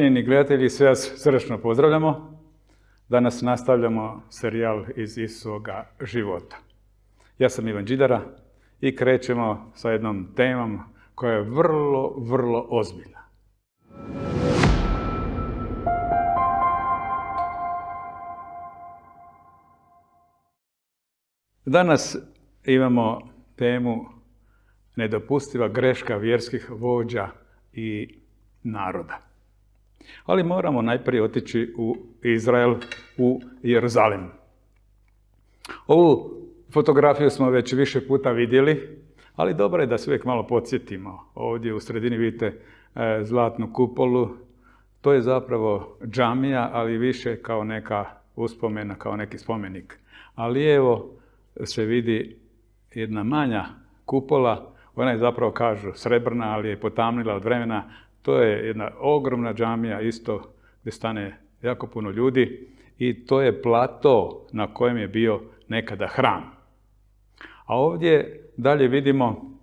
Cijenjeni gledatelji, sve vas srdečno pozdravljamo. Danas nastavljamo serijal iz istoga života. Ja sam Ivan Đidara i krećemo sa jednom temom koja je vrlo, vrlo ozbiljna. Danas imamo temu nedopustiva greška vjerskih vođa i naroda. Ali moramo najprije otići u Izrael, u Jeruzalem. Ovu fotografiju smo već više puta vidjeli, ali dobro je da se uvijek malo podsjetimo. Ovdje u sredini vidite e, zlatnu kupolu. To je zapravo džamija, ali više kao neka uspomena, kao neki spomenik. Ali evo se vidi jedna manja kupola, ona je zapravo, kažu, srebrna, ali je potamnila od vremena, to je jedna ogromna džamija isto gdje stane jako puno ljudi i to je plato na kojem je bio nekada hram. A ovdje dalje vidimo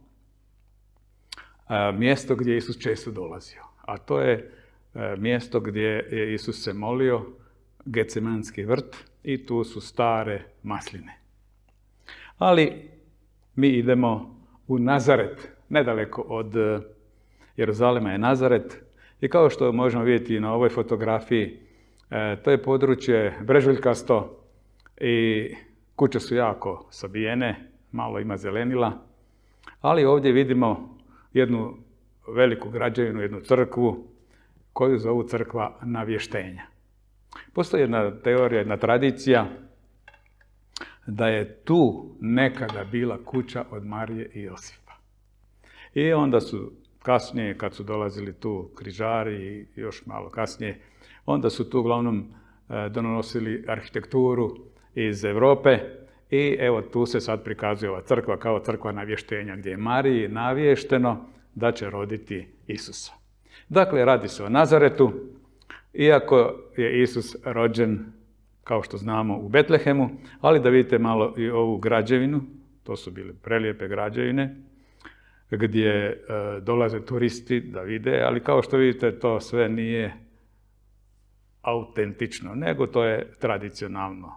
e, mjesto gdje je Isus često dolazio. A to je e, mjesto gdje je Isus se molio, Gecemanski vrt, i tu su stare masline. Ali mi idemo u Nazaret, nedaleko od e, Jeruzalema je Nazaret. I kao što možemo vidjeti na ovoj fotografiji, e, to je područje brežuljkasto i kuće su jako sabijene, malo ima zelenila. Ali ovdje vidimo jednu veliku građevinu, jednu crkvu koju zovu crkva navještenja. Postoji jedna teorija, jedna tradicija da je tu nekada bila kuća od Marije i Josipa. I onda su kasnije kad su dolazili tu križari i još malo kasnije, onda su tu uglavnom e, donosili arhitekturu iz Europe i evo tu se sad prikazuje ova crkva kao crkva navještenja gdje je Mariji navješteno da će roditi Isusa. Dakle, radi se o Nazaretu, iako je Isus rođen, kao što znamo, u Betlehemu, ali da vidite malo i ovu građevinu, to su bile prelijepe građevine, gdje e, dolaze turisti da vide, ali kao što vidite to sve nije autentično, nego to je tradicionalno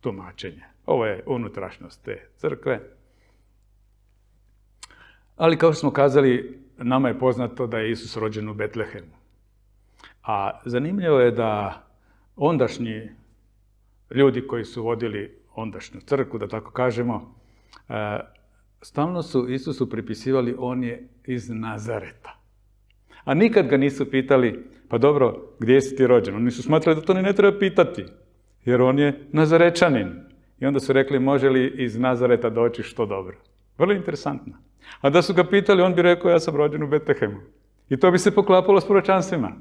tumačenje. Ovo je unutrašnjost te crkve. Ali kao što smo kazali, nama je poznato da je Isus rođen u Betlehemu. A zanimljivo je da ondašnji ljudi koji su vodili ondašnju crkvu, da tako kažemo, e, stalno su Isusu pripisivali on je iz Nazareta. A nikad ga nisu pitali, pa dobro, gdje si ti rođen? Oni su smatrali da to ni ne treba pitati, jer on je Nazarečanin. I onda su rekli, može li iz Nazareta doći što dobro? Vrlo interesantno. A da su ga pitali, on bi rekao, ja sam rođen u Betehemu. I to bi se poklapalo s proročanstvima.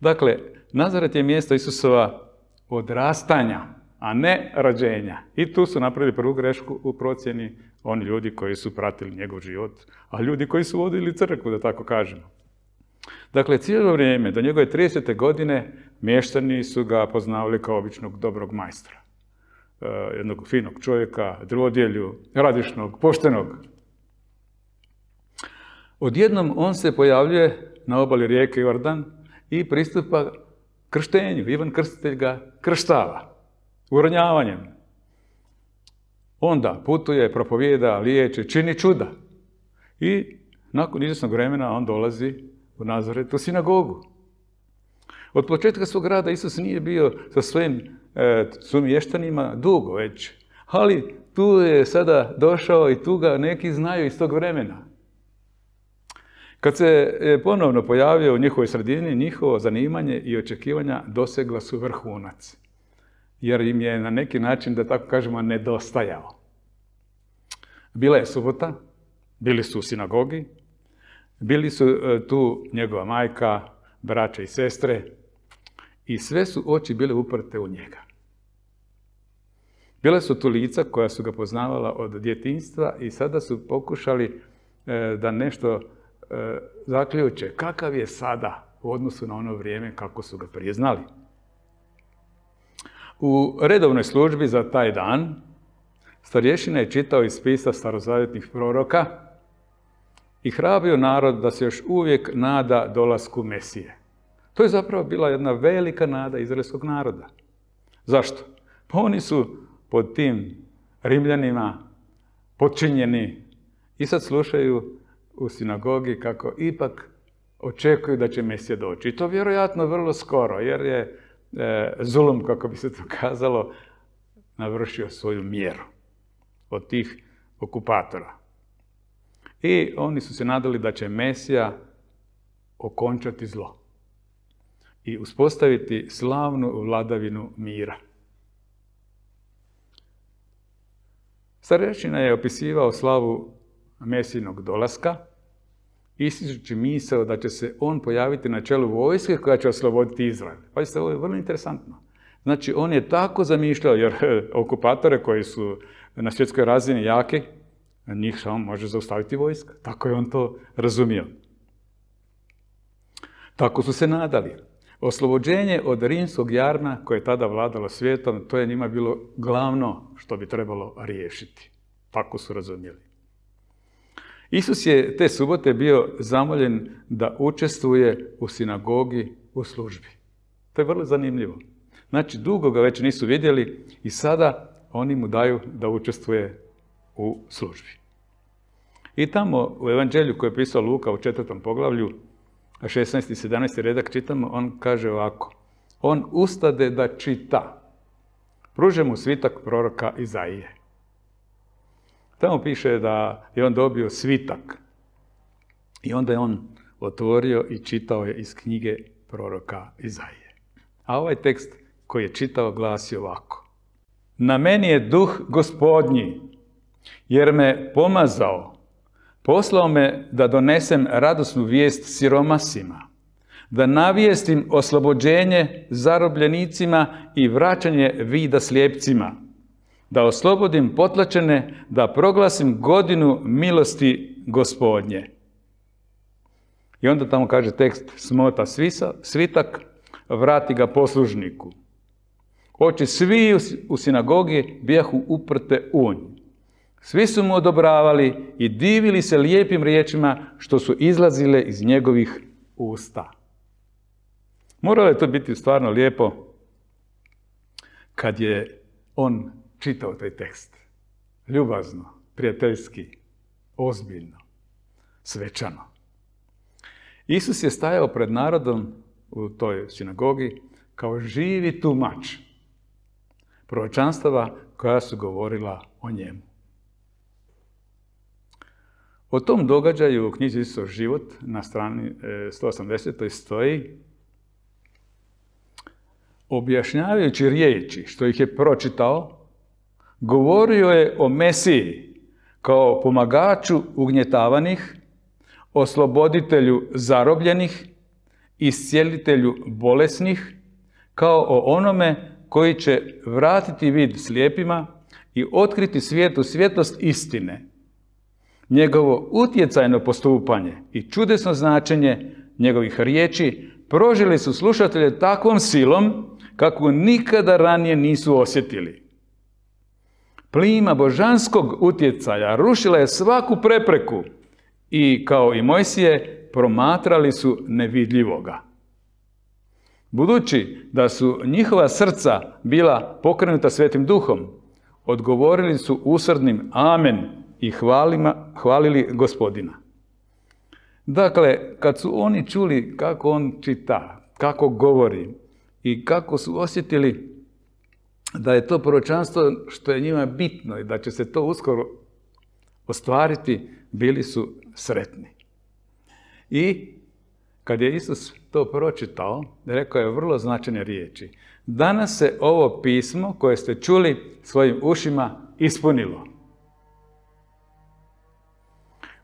Dakle, Nazaret je mjesto Isusova odrastanja a ne rađenja. I tu su napravili prvu grešku u procjeni oni ljudi koji su pratili njegov život, a ljudi koji su vodili crkvu, da tako kažemo. Dakle, cijelo vrijeme, do njegove 30. godine, mještani su ga poznavali kao običnog dobrog majstra. E, jednog finog čovjeka, drvodjelju, radišnog, poštenog. Odjednom on se pojavljuje na obali rijeke Jordan i pristupa krštenju. Ivan Krstitelj ga krštava uronjavanjem. Onda putuje, propovijeda, liječi, čini čuda. I nakon izvjesnog vremena on dolazi u Nazaret u sinagogu. Od početka svog rada Isus nije bio sa svojim e, sumještanima dugo već. Ali tu je sada došao i tu ga neki znaju iz tog vremena. Kad se e, ponovno pojavio u njihovoj sredini, njihovo zanimanje i očekivanja dosegla su vrhunac jer im je na neki način, da tako kažemo, nedostajao. Bila je subota, bili su u sinagogi, bili su e, tu njegova majka, braće i sestre i sve su oči bile uprte u njega. Bile su tu lica koja su ga poznavala od djetinstva i sada su pokušali e, da nešto e, zaključe. Kakav je sada u odnosu na ono vrijeme kako su ga priznali. U redovnoj službi za taj dan starješina je čitao iz spisa starozavjetnih proroka i hrabio narod da se još uvijek nada dolasku Mesije. To je zapravo bila jedna velika nada izraelskog naroda. Zašto? Pa oni su pod tim rimljanima počinjeni i sad slušaju u sinagogi kako ipak očekuju da će Mesija doći. I to vjerojatno vrlo skoro, jer je E, zulum, kako bi se to kazalo, navršio svoju mjeru od tih okupatora. I oni su se nadali da će Mesija okončati zlo i uspostaviti slavnu vladavinu mira. Starešina je opisivao slavu Mesinog dolaska ističući misao da će se on pojaviti na čelu vojske koja će osloboditi Izrael. Pazite, ovo je vrlo interesantno. Znači, on je tako zamišljao, jer e, okupatore koji su na svjetskoj razini jaki, njih samo može zaustaviti vojska. Tako je on to razumio. Tako su se nadali. Oslobođenje od rimskog jarna koje je tada vladalo svijetom, to je njima bilo glavno što bi trebalo riješiti. Tako su razumjeli. Isus je te subote bio zamoljen da učestvuje u sinagogi u službi. To je vrlo zanimljivo. Znači, dugo ga već nisu vidjeli i sada oni mu daju da učestvuje u službi. I tamo u evanđelju koje je pisao Luka u četvrtom poglavlju, 16. i 17. redak čitamo, on kaže ovako. On ustade da čita. Pruže mu svitak proroka Izaije. Tamo piše da je on dobio svitak. I onda je on otvorio i čitao je iz knjige proroka Izaije. A ovaj tekst koji je čitao glasi ovako. Na meni je duh gospodnji, jer me pomazao, poslao me da donesem radosnu vijest siromasima, da navijestim oslobođenje zarobljenicima i vraćanje vida slijepcima, da oslobodim potlačene, da proglasim godinu milosti gospodnje. I onda tamo kaže tekst smota svitak, vrati ga poslužniku. Oči svi u sinagogi bijahu uprte unj. Svi su mu odobravali i divili se lijepim riječima što su izlazile iz njegovih usta. Moralo je to biti stvarno lijepo kad je on čitao taj tekst. Ljubazno, prijateljski, ozbiljno, svečano. Isus je stajao pred narodom u toj sinagogi kao živi tumač proročanstava koja su govorila o njemu. O tom događaju u knjizi Isusov život na strani 180. E, stoji objašnjavajući riječi što ih je pročitao Govorio je o Mesiji kao pomagaču ugnjetavanih, osloboditelju zarobljenih, iscijelitelju bolesnih, kao o onome koji će vratiti vid slijepima i otkriti svijetu svjetlost istine. Njegovo utjecajno postupanje i čudesno značenje njegovih riječi prožili su slušatelje takvom silom kako nikada ranije nisu osjetili. Plima božanskog utjecaja rušila je svaku prepreku i kao i Mojsije promatrali su nevidljivoga. Budući da su njihova srca bila pokrenuta svetim duhom, odgovorili su usrdnim amen i hvalima, hvalili gospodina. Dakle, kad su oni čuli kako on čita, kako govori i kako su osjetili da je to proročanstvo što je njima bitno i da će se to uskoro ostvariti, bili su sretni. I kad je Isus to pročitao, rekao je vrlo značajne riječi. Danas se ovo pismo koje ste čuli svojim ušima ispunilo.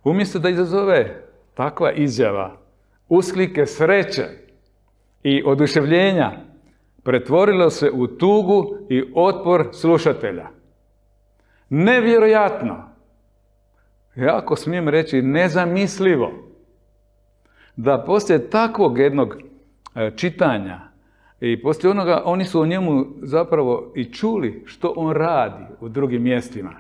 Umjesto da izazove takva izjava, usklike sreće i oduševljenja, pretvorilo se u tugu i otpor slušatelja. Nevjerojatno, jako smijem reći nezamislivo, da poslije takvog jednog e, čitanja i poslije onoga, oni su o njemu zapravo i čuli što on radi u drugim mjestima.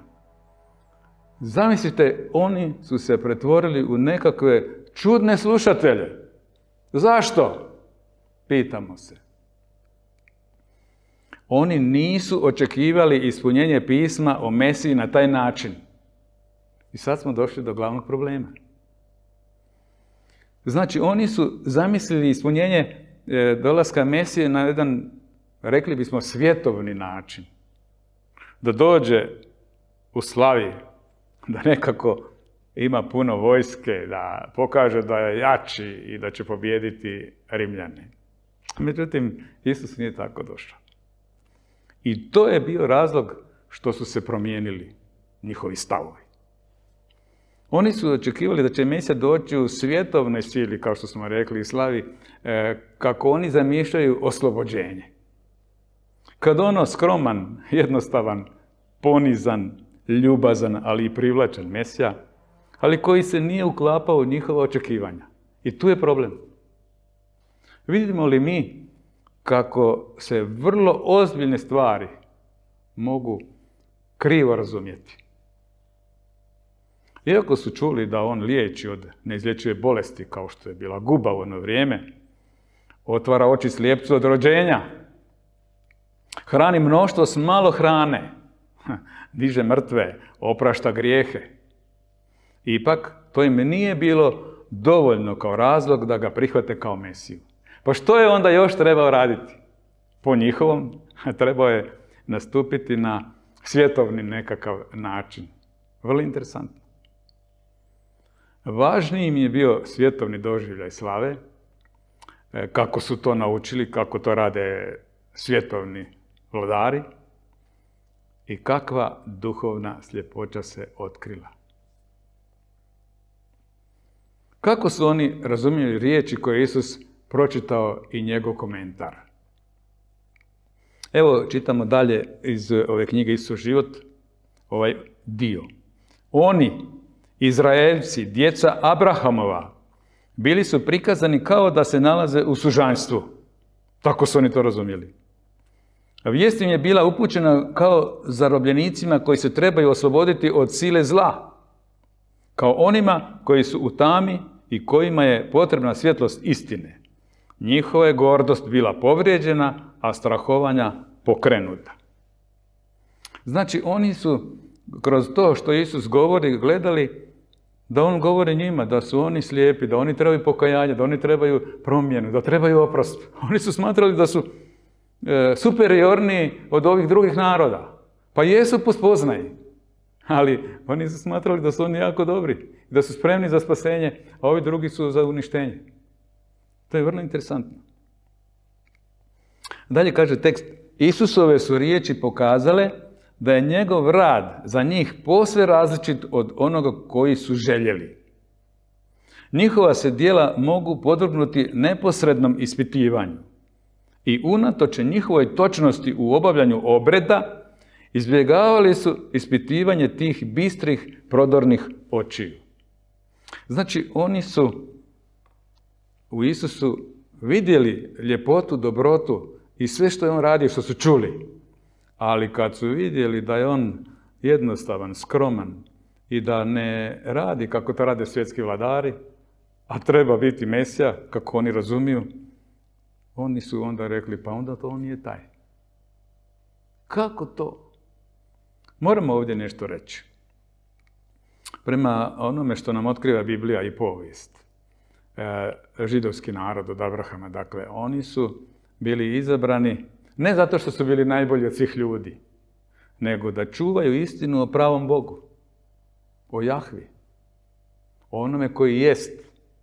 Zamislite, oni su se pretvorili u nekakve čudne slušatelje. Zašto? Pitamo se. Oni nisu očekivali ispunjenje pisma o Mesiji na taj način. I sad smo došli do glavnog problema. Znači, oni su zamislili ispunjenje e, dolaska Mesije na jedan, rekli bismo, svjetovni način. Da dođe u slavi, da nekako ima puno vojske, da pokaže da je jači i da će pobijediti Rimljane. Međutim, Isus nije tako došao. I to je bio razlog što su se promijenili njihovi stavovi. Oni su očekivali da će Mesija doći u svjetovne sili, kao što smo rekli i slavi, e, kako oni zamišljaju oslobođenje. Kad ono skroman, jednostavan, ponizan, ljubazan, ali i privlačan Mesija, ali koji se nije uklapao u njihova očekivanja. I tu je problem. Vidimo li mi kako se vrlo ozbiljne stvari mogu krivo razumjeti. Iako su čuli da on liječi od neizlječive bolesti, kao što je bila guba u ono vrijeme, otvara oči slijepcu od rođenja, hrani mnoštvo s malo hrane, diže mrtve, oprašta grijehe. Ipak, to im nije bilo dovoljno kao razlog da ga prihvate kao Mesiju. Pa što je onda još trebao raditi? Po njihovom trebao je nastupiti na svjetovni nekakav način. Vrlo interesantno. Važniji im je bio svjetovni doživljaj slave, e, kako su to naučili, kako to rade svjetovni vladari i kakva duhovna sljepoća se otkrila. Kako su oni razumjeli riječi koje Isus pročitao i njegov komentar. Evo čitamo dalje iz ove knjige Isus život, ovaj dio. Oni, Izraelci, djeca Abrahamova, bili su prikazani kao da se nalaze u sužanstvu. Tako su oni to razumjeli. A vijest im je bila upućena kao zarobljenicima koji se trebaju osloboditi od sile zla. Kao onima koji su u tami i kojima je potrebna svjetlost istine. Njihova je gordost bila povrijeđena, a strahovanja pokrenuta. Znači, oni su kroz to što Isus govori, gledali da On govori njima, da su oni slijepi, da oni trebaju pokajanje, da oni trebaju promjenu, da trebaju oprost. Oni su smatrali da su e, superiorni od ovih drugih naroda. Pa jesu po ali oni su smatrali da su oni jako dobri, da su spremni za spasenje, a ovi drugi su za uništenje. To je vrlo interesantno. Dalje kaže tekst, Isusove su riječi pokazale da je njegov rad za njih posve različit od onoga koji su željeli. Njihova se dijela mogu podrugnuti neposrednom ispitivanju i unatoče njihovoj točnosti u obavljanju obreda izbjegavali su ispitivanje tih bistrih prodornih očiju. Znači, oni su u Isusu vidjeli ljepotu, dobrotu i sve što je on radio, što su čuli. Ali kad su vidjeli da je on jednostavan, skroman i da ne radi kako to rade svjetski vladari, a treba biti Mesija, kako oni razumiju, oni su onda rekli, pa onda to on nije taj. Kako to? Moramo ovdje nešto reći. Prema onome što nam otkriva Biblija i povijest. E, židovski narod od Abrahama. Dakle, oni su bili izabrani ne zato što su bili najbolji od svih ljudi, nego da čuvaju istinu o pravom Bogu, o Jahvi, o onome koji jest,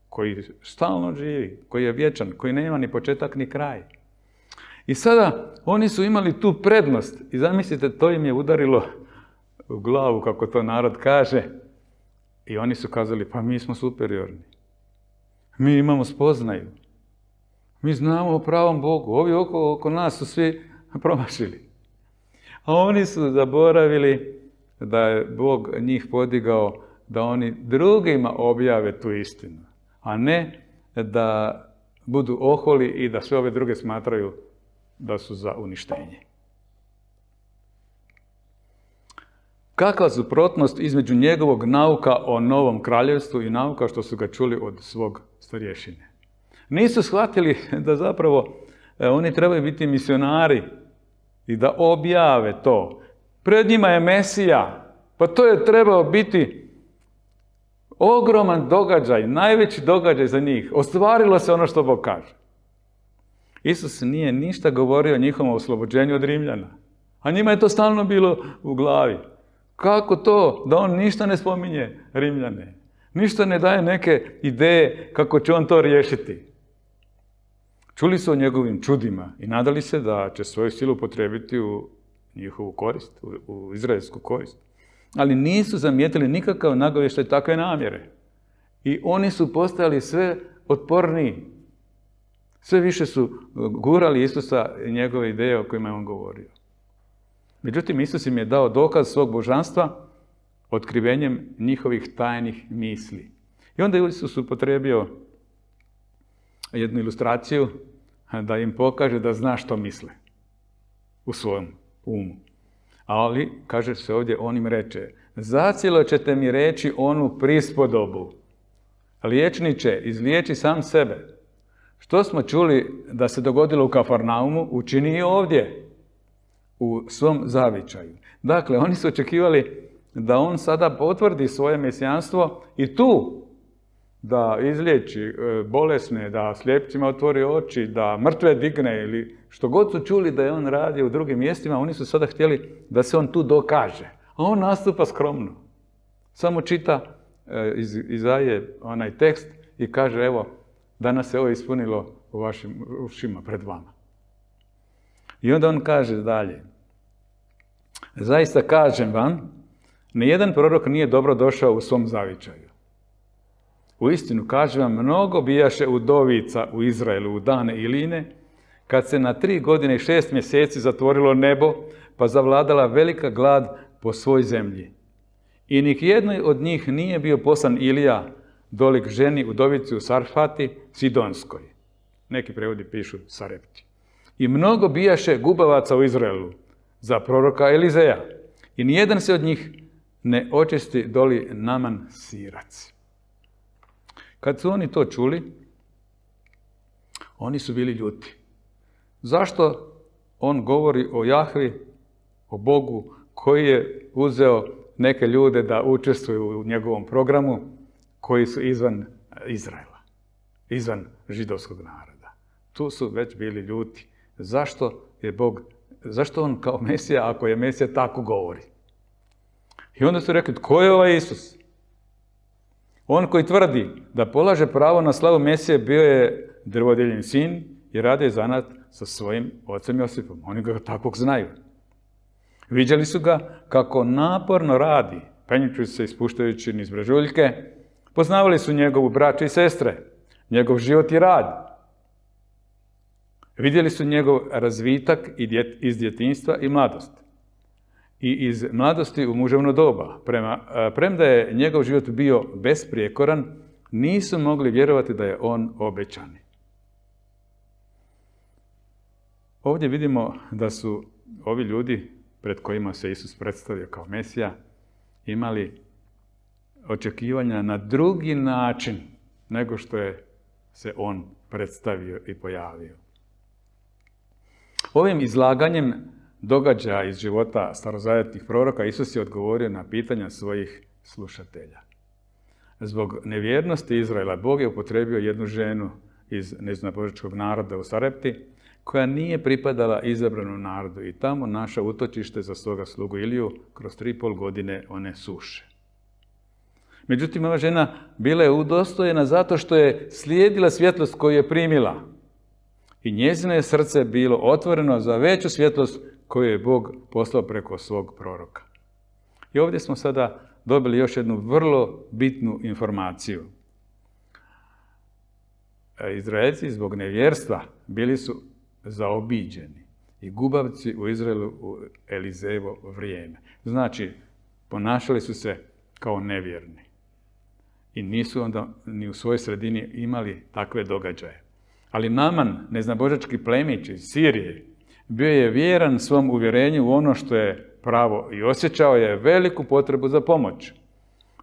koji stalno živi, koji je vječan, koji nema ni početak ni kraj. I sada oni su imali tu prednost i zamislite, to im je udarilo u glavu, kako to narod kaže, i oni su kazali, pa mi smo superiorni. Mi imamo spoznaju. Mi znamo o pravom Bogu. Ovi oko, oko nas su svi promašili. A oni su zaboravili da je Bog njih podigao da oni drugima objave tu istinu, a ne da budu oholi i da sve ove druge smatraju da su za uništenje. Kakva suprotnost između njegovog nauka o novom kraljevstvu i nauka što su ga čuli od svog starješine. Nisu shvatili da zapravo e, oni trebaju biti misionari i da objave to. Pred njima je Mesija. Pa to je trebao biti ogroman događaj, najveći događaj za njih. Ostvarilo se ono što Bog kaže. Isus nije ništa govorio o njihovom oslobođenju od Rimljana. A njima je to stalno bilo u glavi. Kako to da on ništa ne spominje Rimljane? Ništa ne daje neke ideje kako će on to riješiti. Čuli su o njegovim čudima i nadali se da će svoju silu potrebiti u njihovu korist, u izraelsku korist. Ali nisu zamijetili nikakav nagovještaj takve namjere. I oni su postali sve otporniji. Sve više su e, gurali Isusa i njegove ideje o kojima je on govorio. Međutim, Isus im je dao dokaz svog božanstva otkrivenjem njihovih tajnih misli. I onda Isus upotrebio jednu ilustraciju da im pokaže da zna što misle u svojom umu. Ali, kaže se ovdje, on im reče, zacijelo ćete mi reći onu prispodobu. Liječniče, izliječi sam sebe. Što smo čuli da se dogodilo u Kafarnaumu, učini i ovdje, u svom zavičaju. Dakle, oni su očekivali da on sada potvrdi svoje mesijanstvo i tu da izliječi e, bolesne, da slijepcima otvori oči, da mrtve digne ili što god su čuli da je on radio u drugim mjestima, oni su sada htjeli da se on tu dokaže. A on nastupa skromno. Samo čita e, Izaje onaj tekst i kaže evo, danas se ovo ispunilo u vašim ušima pred vama. I onda on kaže dalje, zaista kažem vam, Nijedan prorok nije dobro došao u svom zavičaju. U istinu, kažem vam, mnogo bijaše udovica u Izraelu u dane Iline, kad se na tri godine i šest mjeseci zatvorilo nebo, pa zavladala velika glad po svoj zemlji. I nik jednoj od njih nije bio poslan Ilija, dolik ženi udovici u Sarfati, Sidonskoj. Neki prevodi pišu Sarepti. I mnogo bijaše gubavaca u Izraelu za proroka Elizeja. I nijedan se od njih ne očisti doli naman sirac. Kad su oni to čuli, oni su bili ljuti. Zašto on govori o Jahvi, o Bogu koji je uzeo neke ljude da učestvuju u njegovom programu koji su izvan Izraela, izvan židovskog naroda. Tu su već bili ljuti. Zašto je Bog, zašto on kao Mesija, ako je Mesija, tako govori? I onda su rekli, tko je ovaj Isus? On koji tvrdi da polaže pravo na slavu Mesije bio je drvodjeljen sin i rade je zanat sa svojim ocem Josipom. Oni ga takvog znaju. Viđali su ga kako naporno radi, penjuću se ispuštajući niz brežuljke. Poznavali su njegovu braću i sestre, njegov život i rad. Vidjeli su njegov razvitak iz djetinstva i mladosti i iz mladosti u muževno doba. E, premda je njegov život bio besprijekoran, nisu mogli vjerovati da je on obećani. Ovdje vidimo da su ovi ljudi pred kojima se Isus predstavio kao Mesija imali očekivanja na drugi način nego što je se on predstavio i pojavio. Ovim izlaganjem Događa iz života starozavjetnih proroka, Isus je odgovorio na pitanja svojih slušatelja. Zbog nevjernosti Izraela, Bog je upotrebio jednu ženu iz neznapovičkog naroda u Sarepti, koja nije pripadala izabranu narodu i tamo naša utočište za svoga slugu Iliju kroz tri pol godine one suše. Međutim, ova žena bila je udostojena zato što je slijedila svjetlost koju je primila. I njezino je srce bilo otvoreno za veću svjetlost koju je Bog poslao preko svog proroka. I ovdje smo sada dobili još jednu vrlo bitnu informaciju. E, Izraelci zbog nevjerstva bili su zaobiđeni i gubavci u Izraelu u Elizevo vrijeme. Znači, ponašali su se kao nevjerni i nisu onda ni u svojoj sredini imali takve događaje. Ali Naman, neznabožački plemić iz Sirije, bio je vjeran svom uvjerenju u ono što je pravo i osjećao je veliku potrebu za pomoć.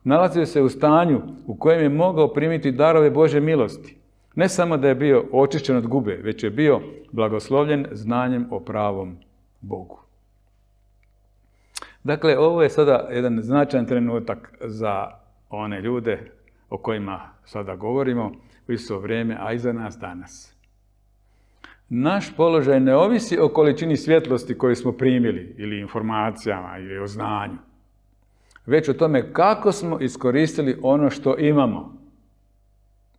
Nalazio se u stanju u kojem je mogao primiti darove Bože milosti. Ne samo da je bio očišćen od gube, već je bio blagoslovljen znanjem o pravom Bogu. Dakle, ovo je sada jedan značajan trenutak za one ljude o kojima sada govorimo, u isto vrijeme, a i za nas danas naš položaj ne ovisi o količini svjetlosti koju smo primili ili informacijama ili o znanju, već o tome kako smo iskoristili ono što imamo.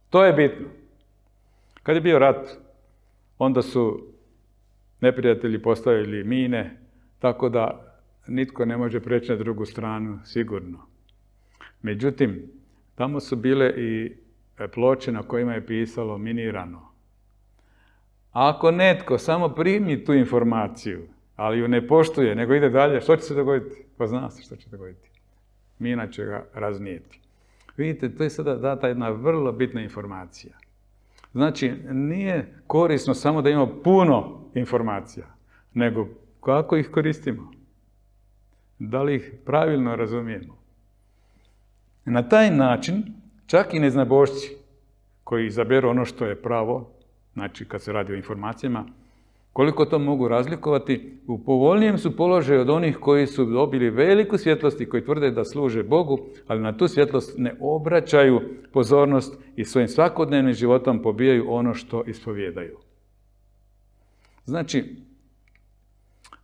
To je bitno. Kad je bio rat, onda su neprijatelji postavili mine, tako da nitko ne može preći na drugu stranu sigurno. Međutim, tamo su bile i ploče na kojima je pisalo minirano ako netko samo primi tu informaciju, ali ju ne poštuje, nego ide dalje, što će se dogoditi? Pa zna se što će dogoditi. Mina će ga raznijeti. Vidite, to je sada data jedna vrlo bitna informacija. Znači, nije korisno samo da imamo puno informacija, nego kako ih koristimo. Da li ih pravilno razumijemo. Na taj način, čak i neznabošci koji izaberu ono što je pravo, znači kad se radi o informacijama, koliko to mogu razlikovati, u povoljnijem su položaju od onih koji su dobili veliku svjetlost i koji tvrde da služe Bogu, ali na tu svjetlost ne obraćaju pozornost i svojim svakodnevnim životom pobijaju ono što ispovjedaju. Znači,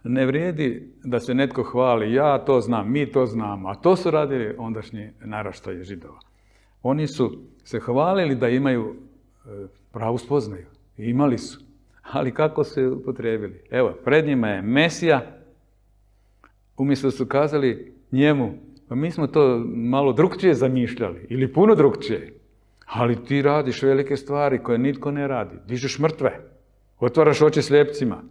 ne vrijedi da se netko hvali, ja to znam, mi to znamo, a to su radili ondašnji naraštaje židova. Oni su se hvalili da imaju e, pravu spoznaju, Imali su. Ali kako su je upotrebili? Evo, pred njima je Mesija. Umjesto su kazali njemu, pa mi smo to malo drugčije zamišljali ili puno drugčije. Ali ti radiš velike stvari koje nitko ne radi. Dižeš mrtve. Otvaraš oči slijepcima.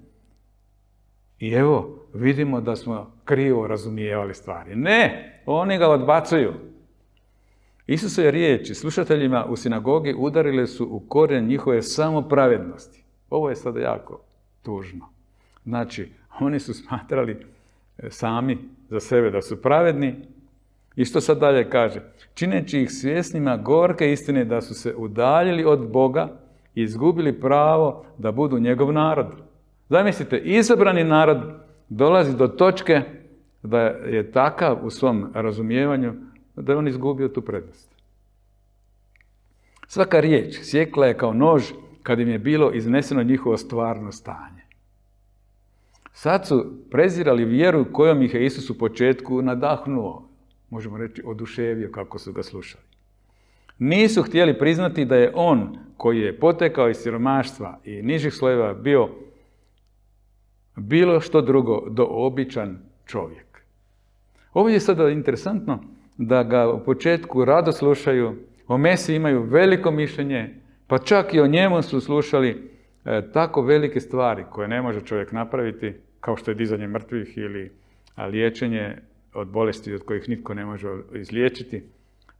I evo, vidimo da smo krivo razumijevali stvari. Ne, oni ga odbacuju. Isuse riječi slušateljima u sinagogi udarile su u korijen njihove samopravednosti. Ovo je sada jako tužno. Znači, oni su smatrali e, sami za sebe da su pravedni. I što sad dalje kaže? Čineći ih svjesnima gorke istine da su se udaljili od Boga i izgubili pravo da budu njegov narod. Zamislite, izabrani narod dolazi do točke da je takav u svom razumijevanju da je on izgubio tu prednost. Svaka riječ sjekla je kao nož kad im je bilo izneseno njihovo stvarno stanje. Sad su prezirali vjeru kojom ih je Isus u početku nadahnuo, možemo reći oduševio kako su ga slušali. Nisu htjeli priznati da je on koji je potekao iz siromaštva i nižih slojeva bio bilo što drugo do običan čovjek. Ovdje je sada interesantno da ga u početku rado slušaju, o Mesi imaju veliko mišljenje, pa čak i o njemu su slušali e, tako velike stvari koje ne može čovjek napraviti, kao što je dizanje mrtvih ili liječenje od bolesti od kojih nitko ne može izliječiti,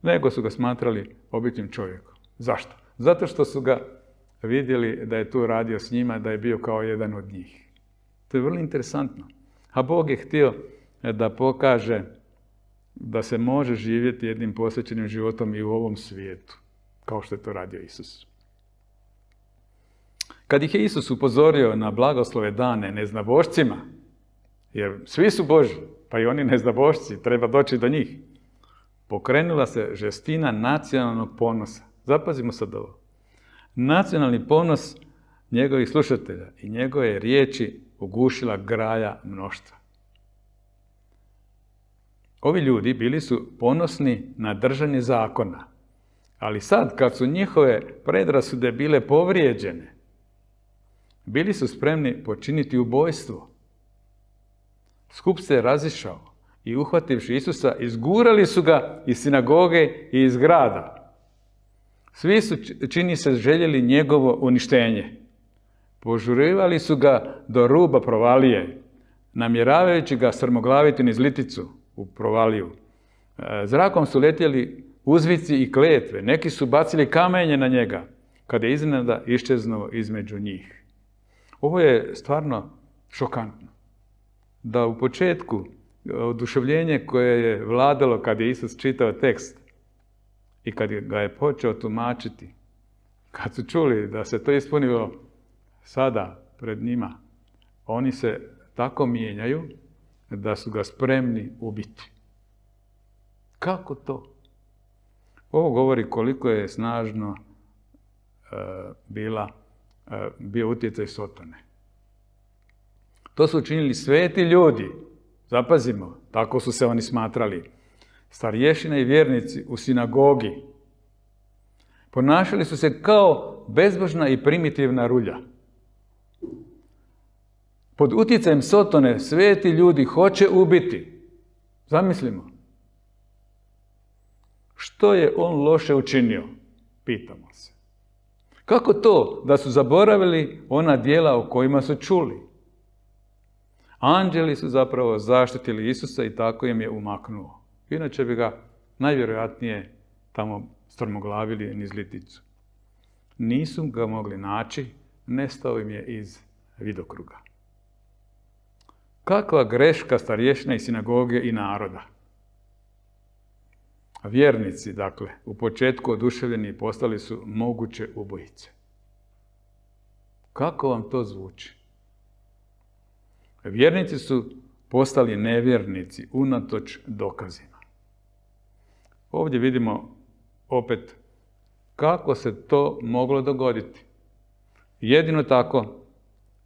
nego su ga smatrali običnim čovjekom. Zašto? Zato što su ga vidjeli da je tu radio s njima, da je bio kao jedan od njih. To je vrlo interesantno. A Bog je htio da pokaže da se može živjeti jednim posvećenim životom i u ovom svijetu, kao što je to radio Isus. Kad ih je Isus upozorio na blagoslove dane neznabošcima, jer svi su Boži, pa i oni neznabošci, treba doći do njih, pokrenula se žestina nacionalnog ponosa. Zapazimo sad ovo. Nacionalni ponos njegovih slušatelja i njegove riječi ugušila graja mnoštva. Ovi ljudi bili su ponosni na držanje zakona. Ali sad, kad su njihove predrasude bile povrijeđene, bili su spremni počiniti ubojstvo. Skup se je razišao i uhvativši Isusa, izgurali su ga iz sinagoge i iz grada. Svi su, čini se, željeli njegovo uništenje. Požurivali su ga do ruba provalije, namjeravajući ga srmoglaviti niz liticu u provaliju. E, zrakom su letjeli uzvici i kletve. Neki su bacili kamenje na njega, kada je iznenada iščeznuo između njih. Ovo je stvarno šokantno. Da u početku e, oduševljenje koje je vladalo kad je Isus čitao tekst i kad ga je počeo tumačiti, kad su čuli da se to ispunilo sada pred njima, oni se tako mijenjaju da su ga spremni ubiti. Kako to? Ovo govori koliko je snažno e, bila, e, bio utjecaj Sotone. To su učinili sveti ljudi. Zapazimo, tako su se oni smatrali. Starješina i vjernici u sinagogi ponašali su se kao bezbožna i primitivna rulja pod utjecajem Sotone sveti ljudi hoće ubiti. Zamislimo. Što je on loše učinio? Pitamo se. Kako to da su zaboravili ona dijela o kojima su čuli? Anđeli su zapravo zaštitili Isusa i tako im je umaknuo. Inače bi ga najvjerojatnije tamo strmoglavili niz liticu. Nisu ga mogli naći, nestao im je iz vidokruga. Kakva greška starješne i sinagoge i naroda. Vjernici, dakle, u početku oduševljeni postali su moguće ubojice. Kako vam to zvuči? Vjernici su postali nevjernici unatoč dokazima. Ovdje vidimo opet kako se to moglo dogoditi. Jedino tako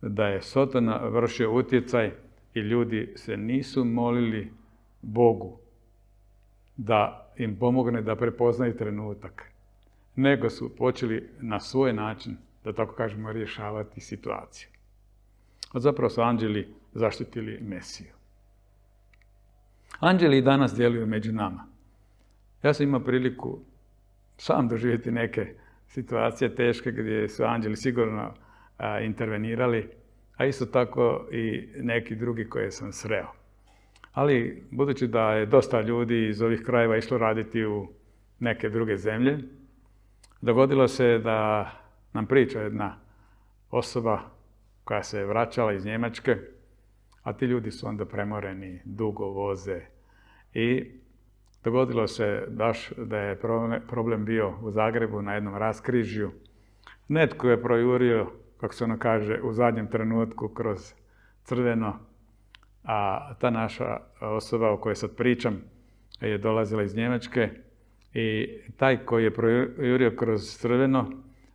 da je Sotona vršio utjecaj i ljudi se nisu molili Bogu da im pomogne da prepoznaju trenutak, nego su počeli na svoj način, da tako kažemo, rješavati situaciju. A zapravo su anđeli zaštitili Mesiju. Anđeli i danas djeluju među nama. Ja sam imao priliku sam doživjeti neke situacije teške gdje su anđeli sigurno intervenirali a isto tako i neki drugi koje sam sreo. Ali budući da je dosta ljudi iz ovih krajeva išlo raditi u neke druge zemlje, dogodilo se da nam priča jedna osoba koja se vraćala iz Njemačke, a ti ljudi su onda premoreni, dugo voze. I dogodilo se baš da je problem bio u Zagrebu na jednom raskrižju. Netko je projurio kako se ono kaže, u zadnjem trenutku kroz crveno, a ta naša osoba o kojoj sad pričam je dolazila iz Njemačke i taj koji je projurio kroz crveno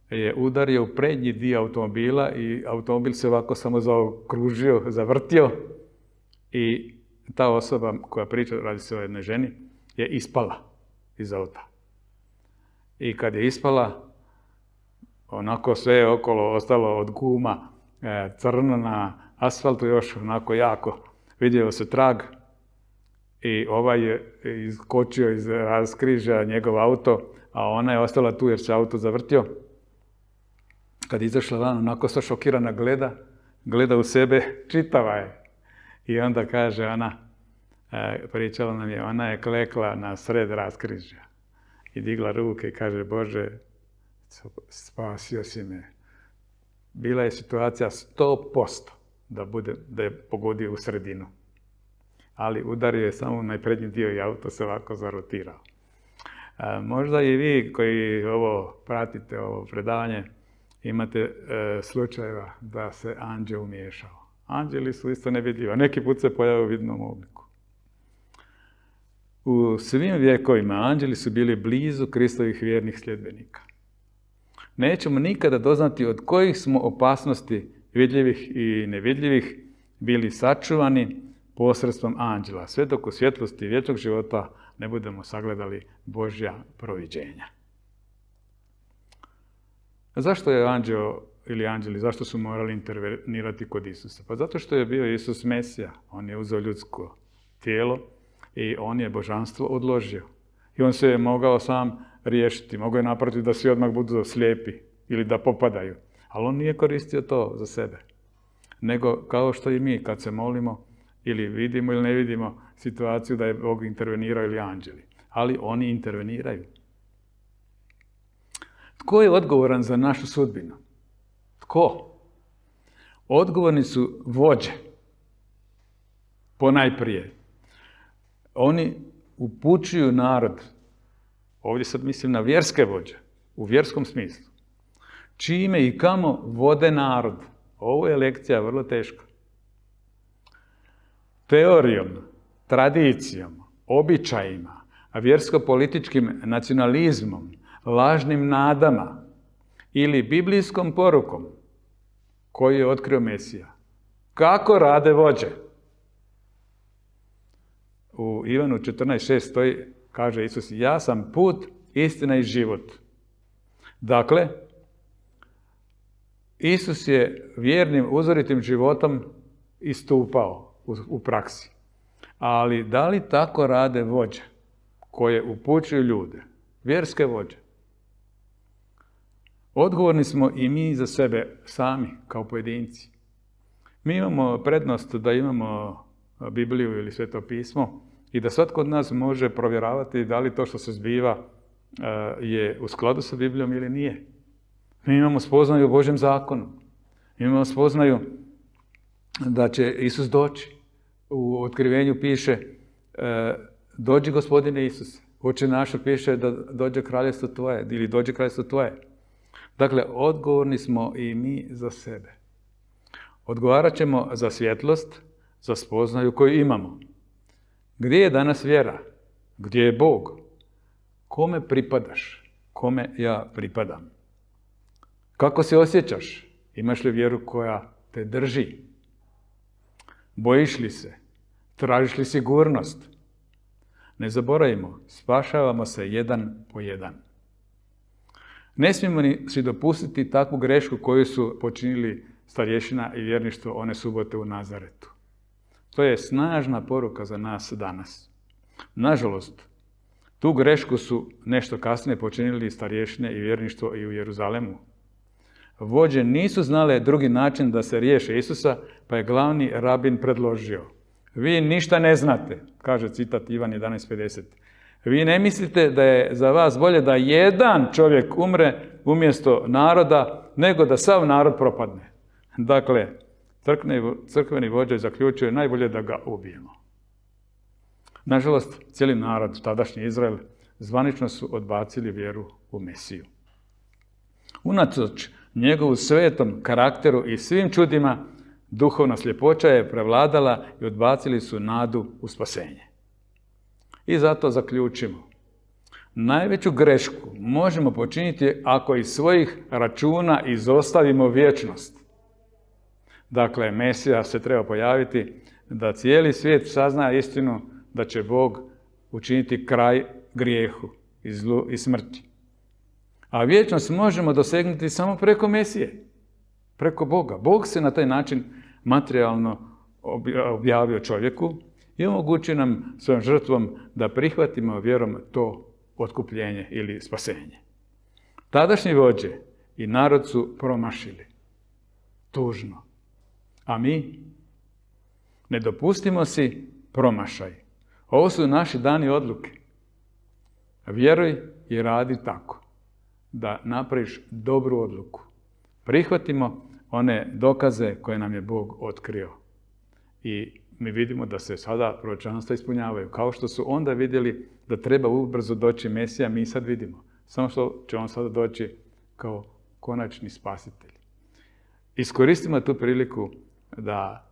je udario u prednji dio automobila i automobil se ovako samo zaokružio, zavrtio i ta osoba koja priča, radi se o jednoj ženi, je ispala iz auta. I kad je ispala, onako sve okolo ostalo od guma, e, crno na asfaltu, još onako jako vidio se trag i ovaj je iskočio iz raskrižja njegov auto, a ona je ostala tu jer se auto zavrtio. Kad je izašla van, onako sa šokirana gleda, gleda u sebe, čitava je. I onda kaže ona, e, pričala nam je, ona je klekla na sred raskrižja i digla ruke i kaže, Bože, spasio si me. Bila je situacija 100% da, bude, da je pogodio u sredinu. Ali udario je samo najprednji dio i auto se ovako zarotirao. E, možda i vi koji ovo pratite, ovo predavanje, imate e, slučajeva da se anđel umiješao. Anđeli su isto nevidljiva. neki put se pojavio u vidnom obliku. U svim vjekovima anđeli su bili blizu Kristovih vjernih sljedbenika nećemo nikada doznati od kojih smo opasnosti vidljivih i nevidljivih bili sačuvani posredstvom anđela, sve dok u svjetlosti vječnog života ne budemo sagledali Božja proviđenja. Zašto je anđeo ili anđeli, zašto su morali intervenirati kod Isusa? Pa zato što je bio Isus Mesija, on je uzeo ljudsko tijelo i on je božanstvo odložio. I on se je mogao sam riješiti. Mogu je napraviti da svi odmah budu slijepi ili da popadaju. Ali on nije koristio to za sebe. Nego kao što i mi kad se molimo ili vidimo ili ne vidimo situaciju da je Bog intervenirao ili anđeli. Ali oni interveniraju. Tko je odgovoran za našu sudbinu? Tko? Odgovorni su vođe. Ponajprije. Oni upućuju narod Ovdje sad mislim na vjerske vođe, u vjerskom smislu. Čime i kamo vode narod. Ovo je lekcija vrlo teška. Teorijom, tradicijom, običajima, a vjersko-političkim nacionalizmom, lažnim nadama ili biblijskom porukom koju je otkrio Mesija. Kako rade vođe? U Ivanu 14.6 stoji Kaže Isus, ja sam put, istina i život. Dakle, Isus je vjernim, uzoritim životom istupao u praksi. Ali da li tako rade vođe koje upućuju ljude, vjerske vođe? Odgovorni smo i mi za sebe sami, kao pojedinci. Mi imamo prednost da imamo Bibliju ili sveto pismo, i da svatko od nas može provjeravati da li to što se zbiva e, je u skladu sa Biblijom ili nije. Mi imamo spoznaju o Božem zakonu. Mi imamo spoznaju da će Isus doći. U otkrivenju piše e, dođi gospodine Isus. hoće našo piše da dođe kraljestvo tvoje ili dođe kraljestvo tvoje. Dakle, odgovorni smo i mi za sebe. Odgovarat ćemo za svjetlost, za spoznaju koju imamo. Gdje je danas vjera? Gdje je Bog? Kome pripadaš? Kome ja pripadam? Kako se osjećaš? Imaš li vjeru koja te drži? Bojiš li se? Tražiš li sigurnost? Ne zaboravimo, spašavamo se jedan po jedan. Ne smijemo ni si dopustiti takvu grešku koju su počinili starješina i vjerništvo one subote u Nazaretu. To je snažna poruka za nas danas. Nažalost, tu grešku su nešto kasnije počinili starješne i vjerništvo i u Jeruzalemu. Vođe nisu znale drugi način da se riješe Isusa, pa je glavni rabin predložio. Vi ništa ne znate, kaže citat Ivan 11.50. Vi ne mislite da je za vas bolje da jedan čovjek umre umjesto naroda, nego da sav narod propadne. Dakle, crkveni vođa zaključuje najbolje da ga ubijemo. Nažalost, cijeli narod, tadašnji Izrael, zvanično su odbacili vjeru u Mesiju. Unatoč njegovu svetom karakteru i svim čudima, duhovna sljepoća je prevladala i odbacili su nadu u spasenje. I zato zaključimo. Najveću grešku možemo počiniti ako iz svojih računa izostavimo vječnost. Dakle, Mesija se treba pojaviti da cijeli svijet sazna istinu da će Bog učiniti kraj grijehu i zlu i smrti. A vječnost možemo dosegnuti samo preko Mesije, preko Boga. Bog se na taj način materijalno objavio čovjeku i omogućio nam svojom žrtvom da prihvatimo vjerom to otkupljenje ili spasenje. Tadašnji vođe i narod su promašili. Tužno. A mi? Ne dopustimo si promašaj. Ovo su naši dani odluke. Vjeruj i radi tako da napraviš dobru odluku. Prihvatimo one dokaze koje nam je Bog otkrio. I mi vidimo da se sada proročanstva ispunjavaju. Kao što su onda vidjeli da treba ubrzo doći Mesija, mi sad vidimo. Samo što će on sada doći kao konačni spasitelj. Iskoristimo tu priliku da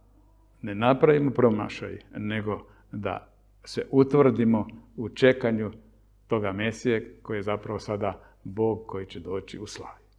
ne napravimo promašaj, nego da se utvrdimo u čekanju toga Mesije koji je zapravo sada Bog koji će doći u slavi.